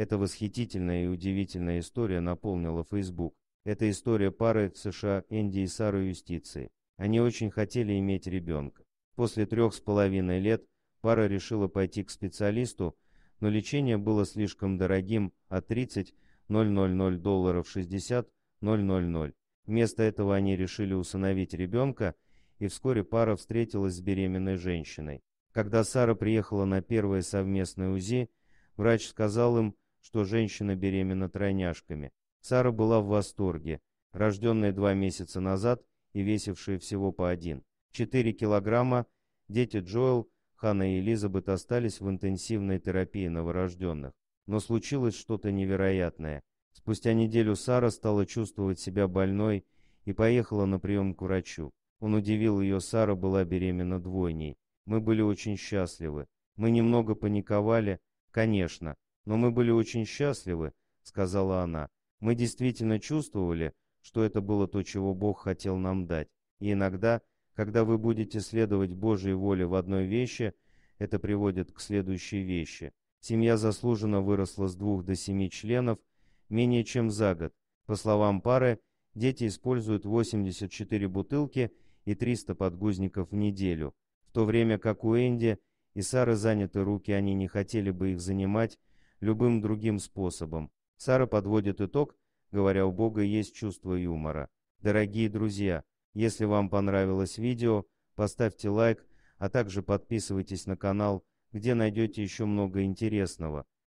Эта восхитительная и удивительная история наполнила Facebook. Это история пары в США Энди и Сары Юстиции. Они очень хотели иметь ребенка. После трех с половиной лет пара решила пойти к специалисту, но лечение было слишком дорогим, а 30 000 долларов 60 000. Вместо этого они решили усыновить ребенка, и вскоре пара встретилась с беременной женщиной. Когда Сара приехала на первое совместное УЗИ, врач сказал им, что женщина беременна тройняшками. Сара была в восторге, рожденная два месяца назад и весившая всего по один. четыре килограмма дети Джоэл, Хана и Элизабет остались в интенсивной терапии новорожденных. Но случилось что-то невероятное. Спустя неделю Сара стала чувствовать себя больной и поехала на прием к врачу. Он удивил ее, Сара была беременна двойней. Мы были очень счастливы. Мы немного паниковали, конечно, «Но мы были очень счастливы», — сказала она. «Мы действительно чувствовали, что это было то, чего Бог хотел нам дать. И иногда, когда вы будете следовать Божьей воле в одной вещи, это приводит к следующей вещи. Семья заслуженно выросла с двух до семи членов менее чем за год. По словам пары, дети используют 84 бутылки и 300 подгузников в неделю, в то время как у Энди и Сары заняты руки, они не хотели бы их занимать, любым другим способом. Сара подводит итог, говоря, у Бога есть чувство юмора. Дорогие друзья, если вам понравилось видео, поставьте лайк, а также подписывайтесь на канал, где найдете еще много интересного.